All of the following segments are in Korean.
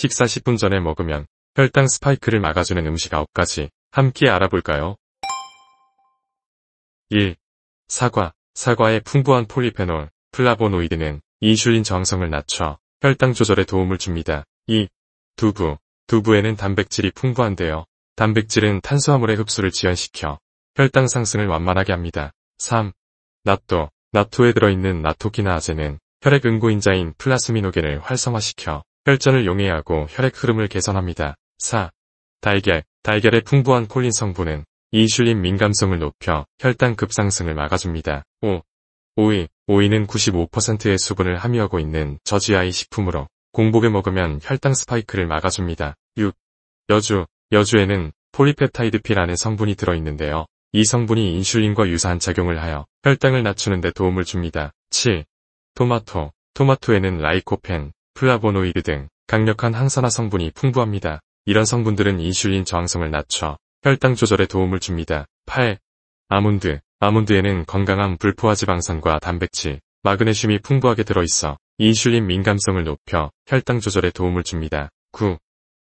식사 10분 전에 먹으면 혈당 스파이크를 막아주는 음식 9가지 함께 알아볼까요? 1. 사과 사과의 풍부한 폴리페놀, 플라보노이드는 인슐린 정성을 낮춰 혈당 조절에 도움을 줍니다. 2. 두부 두부에는 단백질이 풍부한데요. 단백질은 탄수화물의 흡수를 지연시켜 혈당 상승을 완만하게 합니다. 3. 나토 나토에 들어있는 나토키나아제는 혈액 응고인자인 플라스미노겐을 활성화시켜 혈전을 용해하고 혈액 흐름을 개선합니다. 4. 달걀. 달걀의 풍부한 콜린 성분은 인슐린 민감성을 높여 혈당 급상승을 막아줍니다. 5. 오이. 오이는 95%의 수분을 함유하고 있는 저지아이 식품으로 공복에 먹으면 혈당 스파이크를 막아줍니다. 6. 여주. 여주에는 폴리펩타이드피라는 성분이 들어있는데요. 이 성분이 인슐린과 유사한 작용을 하여 혈당을 낮추는 데 도움을 줍니다. 7. 토마토. 토마토에는 라이코펜, 플라보노이드 등 강력한 항산화 성분이 풍부합니다. 이런 성분들은 인슐린 저항성을 낮춰 혈당 조절에 도움을 줍니다. 8. 아몬드 아몬드에는 건강한 불포화 지방산과 단백질, 마그네슘이 풍부하게 들어있어 인슐린 민감성을 높여 혈당 조절에 도움을 줍니다. 9.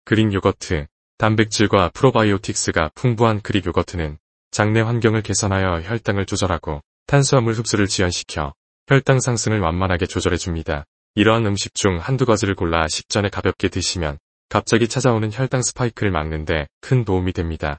그릭 요거트 단백질과 프로바이오틱스가 풍부한 그릭 요거트는 장내 환경을 개선하여 혈당을 조절하고 탄수화물 흡수를 지연시켜 혈당 상승을 완만하게 조절해줍니다. 이러한 음식 중 한두 가지를 골라 식전에 가볍게 드시면 갑자기 찾아오는 혈당 스파이크를 막는데 큰 도움이 됩니다.